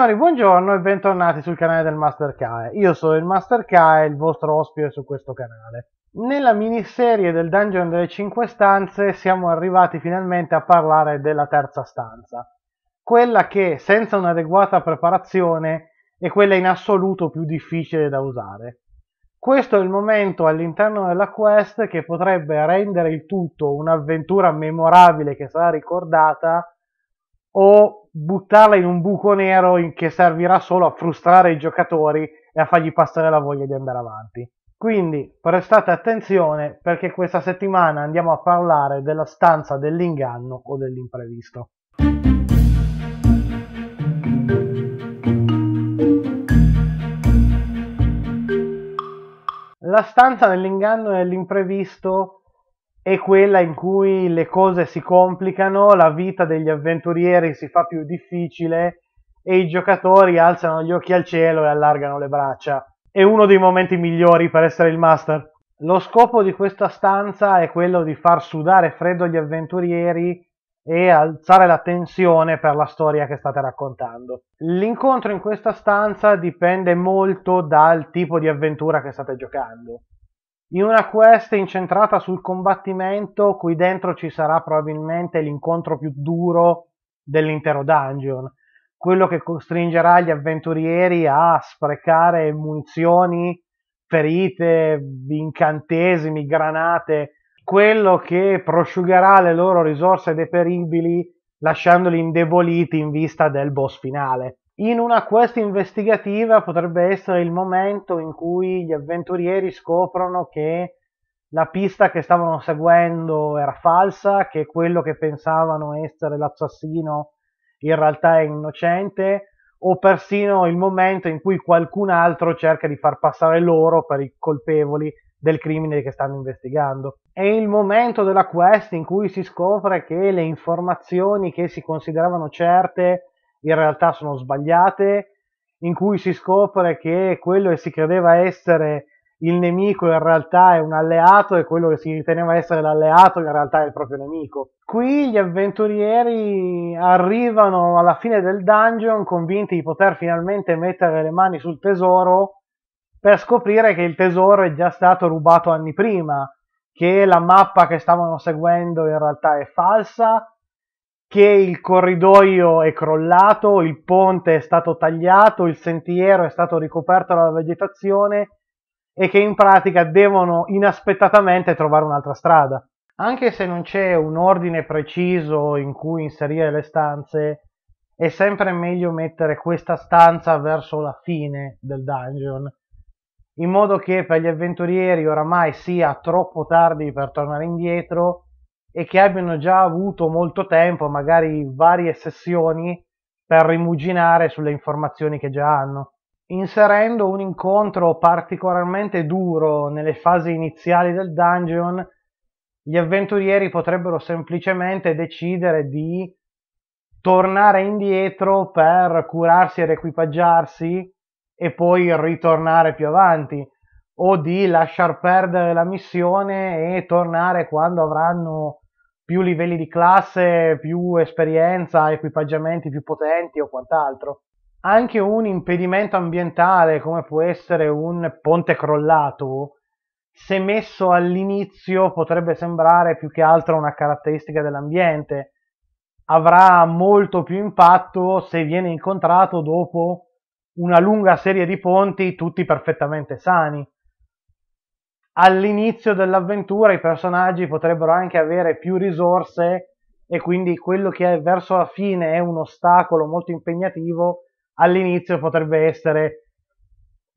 Signori, buongiorno e bentornati sul canale del Master Kae. Io sono il Master Kae, il vostro ospite su questo canale. Nella miniserie del Dungeon delle 5 stanze siamo arrivati finalmente a parlare della terza stanza, quella che senza un'adeguata preparazione è quella in assoluto più difficile da usare. Questo è il momento all'interno della quest che potrebbe rendere il tutto un'avventura memorabile che sarà ricordata o buttarla in un buco nero in che servirà solo a frustrare i giocatori e a fargli passare la voglia di andare avanti. Quindi prestate attenzione perché questa settimana andiamo a parlare della stanza dell'inganno o dell'imprevisto. La stanza dell'inganno e dell'imprevisto è quella in cui le cose si complicano, la vita degli avventurieri si fa più difficile e i giocatori alzano gli occhi al cielo e allargano le braccia. È uno dei momenti migliori per essere il master. Lo scopo di questa stanza è quello di far sudare freddo gli avventurieri e alzare la tensione per la storia che state raccontando. L'incontro in questa stanza dipende molto dal tipo di avventura che state giocando in una quest incentrata sul combattimento, qui dentro ci sarà probabilmente l'incontro più duro dell'intero dungeon, quello che costringerà gli avventurieri a sprecare munizioni, ferite, incantesimi, granate, quello che prosciugherà le loro risorse deperibili lasciandoli indeboliti in vista del boss finale. In una quest investigativa potrebbe essere il momento in cui gli avventurieri scoprono che la pista che stavano seguendo era falsa, che quello che pensavano essere l'assassino in realtà è innocente, o persino il momento in cui qualcun altro cerca di far passare loro per i colpevoli del crimine che stanno investigando. È il momento della quest in cui si scopre che le informazioni che si consideravano certe in realtà sono sbagliate, in cui si scopre che quello che si credeva essere il nemico in realtà è un alleato e quello che si riteneva essere l'alleato in realtà è il proprio nemico. Qui gli avventurieri arrivano alla fine del dungeon convinti di poter finalmente mettere le mani sul tesoro per scoprire che il tesoro è già stato rubato anni prima, che la mappa che stavano seguendo in realtà è falsa, che il corridoio è crollato, il ponte è stato tagliato, il sentiero è stato ricoperto dalla vegetazione e che in pratica devono inaspettatamente trovare un'altra strada. Anche se non c'è un ordine preciso in cui inserire le stanze, è sempre meglio mettere questa stanza verso la fine del dungeon, in modo che per gli avventurieri oramai sia troppo tardi per tornare indietro e che abbiano già avuto molto tempo, magari varie sessioni, per rimuginare sulle informazioni che già hanno. Inserendo un incontro particolarmente duro nelle fasi iniziali del dungeon, gli avventurieri potrebbero semplicemente decidere di tornare indietro per curarsi ed equipaggiarsi e poi ritornare più avanti o di lasciar perdere la missione e tornare quando avranno più livelli di classe, più esperienza, equipaggiamenti più potenti o quant'altro. Anche un impedimento ambientale come può essere un ponte crollato, se messo all'inizio potrebbe sembrare più che altro una caratteristica dell'ambiente, avrà molto più impatto se viene incontrato dopo una lunga serie di ponti tutti perfettamente sani all'inizio dell'avventura i personaggi potrebbero anche avere più risorse e quindi quello che è verso la fine è un ostacolo molto impegnativo, all'inizio potrebbe essere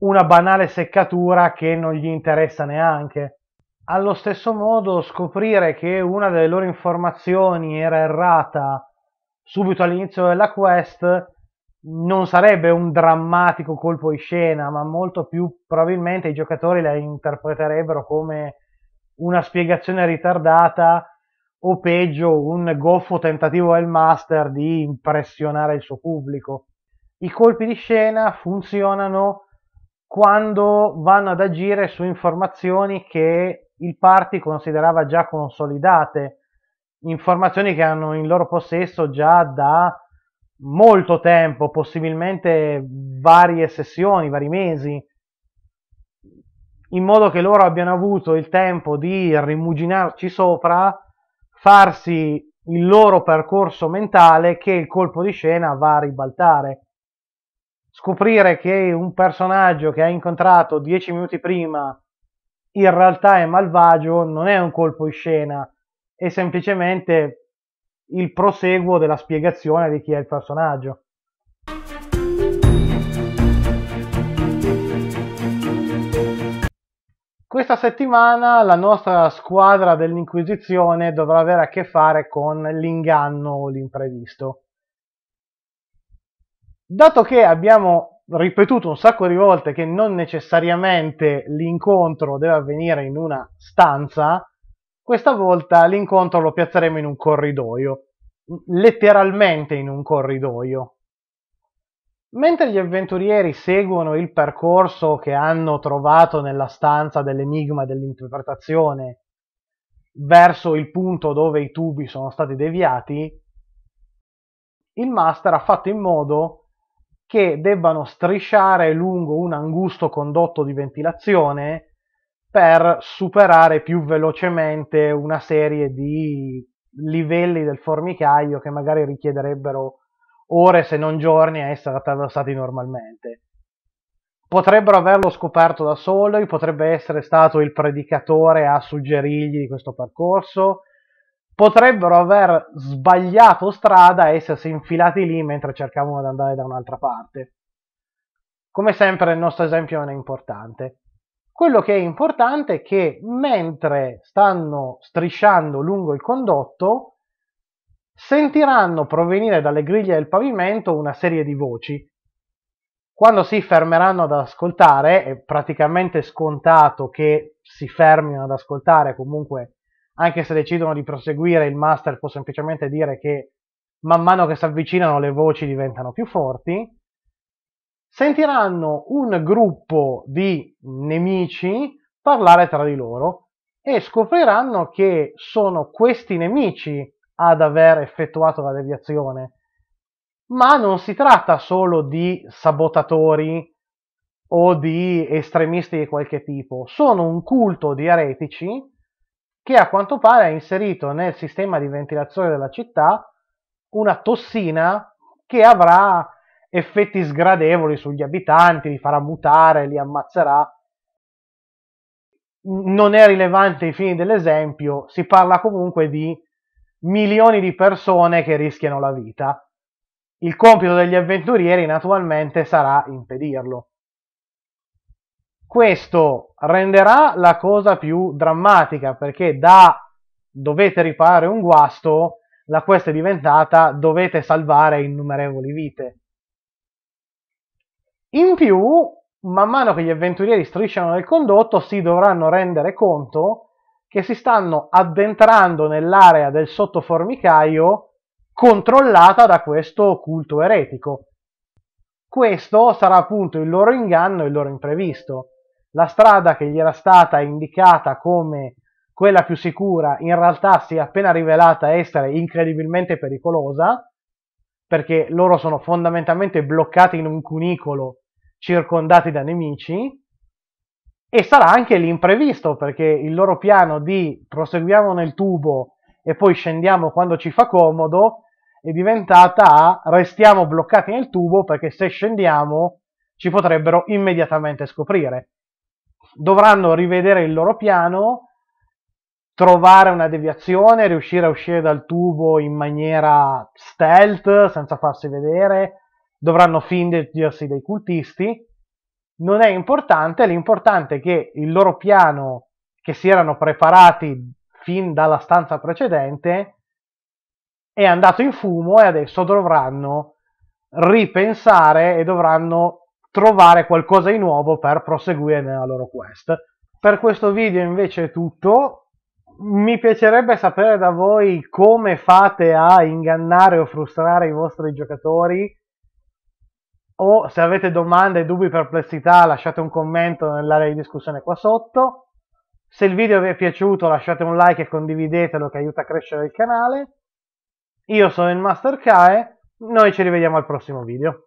una banale seccatura che non gli interessa neanche. Allo stesso modo scoprire che una delle loro informazioni era errata subito all'inizio della quest non sarebbe un drammatico colpo di scena, ma molto più probabilmente i giocatori la interpreterebbero come una spiegazione ritardata o peggio un goffo tentativo del master di impressionare il suo pubblico. I colpi di scena funzionano quando vanno ad agire su informazioni che il party considerava già consolidate, informazioni che hanno in loro possesso già da molto tempo, possibilmente varie sessioni, vari mesi, in modo che loro abbiano avuto il tempo di rimuginarci sopra, farsi il loro percorso mentale che il colpo di scena va a ribaltare. Scoprire che un personaggio che ha incontrato dieci minuti prima in realtà è malvagio non è un colpo di scena, è semplicemente il proseguo della spiegazione di chi è il personaggio. Questa settimana la nostra squadra dell'Inquisizione dovrà avere a che fare con l'inganno o l'imprevisto. Dato che abbiamo ripetuto un sacco di volte che non necessariamente l'incontro deve avvenire in una stanza, questa volta l'incontro lo piazzeremo in un corridoio, letteralmente in un corridoio. Mentre gli avventurieri seguono il percorso che hanno trovato nella stanza dell'enigma dell'interpretazione verso il punto dove i tubi sono stati deviati, il master ha fatto in modo che debbano strisciare lungo un angusto condotto di ventilazione per superare più velocemente una serie di livelli del formicaio che magari richiederebbero ore se non giorni a essere attraversati normalmente. Potrebbero averlo scoperto da soli, potrebbe essere stato il predicatore a suggerirgli questo percorso, potrebbero aver sbagliato strada e essersi infilati lì mentre cercavano di andare da un'altra parte. Come sempre il nostro esempio non è importante. Quello che è importante è che mentre stanno strisciando lungo il condotto, sentiranno provenire dalle griglie del pavimento una serie di voci. Quando si fermeranno ad ascoltare, è praticamente scontato che si fermino ad ascoltare, comunque anche se decidono di proseguire, il master può semplicemente dire che man mano che si avvicinano le voci diventano più forti sentiranno un gruppo di nemici parlare tra di loro e scopriranno che sono questi nemici ad aver effettuato la deviazione. Ma non si tratta solo di sabotatori o di estremisti di qualche tipo, sono un culto di eretici che a quanto pare ha inserito nel sistema di ventilazione della città una tossina che avrà effetti sgradevoli sugli abitanti, li farà mutare, li ammazzerà. Non è rilevante ai fini dell'esempio, si parla comunque di milioni di persone che rischiano la vita. Il compito degli avventurieri naturalmente sarà impedirlo. Questo renderà la cosa più drammatica perché da dovete riparare un guasto, la quest è diventata dovete salvare innumerevoli vite. In più, man mano che gli avventurieri strisciano nel condotto, si dovranno rendere conto che si stanno addentrando nell'area del sottoformicaio controllata da questo culto eretico. Questo sarà appunto il loro inganno, e il loro imprevisto. La strada che gli era stata indicata come quella più sicura in realtà si è appena rivelata essere incredibilmente pericolosa perché loro sono fondamentalmente bloccati in un cunicolo circondati da nemici e sarà anche l'imprevisto perché il loro piano di proseguiamo nel tubo e poi scendiamo quando ci fa comodo è diventata a restiamo bloccati nel tubo perché se scendiamo ci potrebbero immediatamente scoprire. Dovranno rivedere il loro piano, trovare una deviazione, riuscire a uscire dal tubo in maniera stealth, senza farsi vedere, dovranno fingersi dei cultisti, non è importante, l'importante è che il loro piano che si erano preparati fin dalla stanza precedente è andato in fumo e adesso dovranno ripensare e dovranno trovare qualcosa di nuovo per proseguire nella loro quest. Per questo video invece è tutto. Mi piacerebbe sapere da voi come fate a ingannare o frustrare i vostri giocatori o se avete domande, dubbi, perplessità lasciate un commento nell'area di discussione qua sotto. Se il video vi è piaciuto lasciate un like e condividetelo che aiuta a crescere il canale. Io sono il Master Kae, noi ci rivediamo al prossimo video.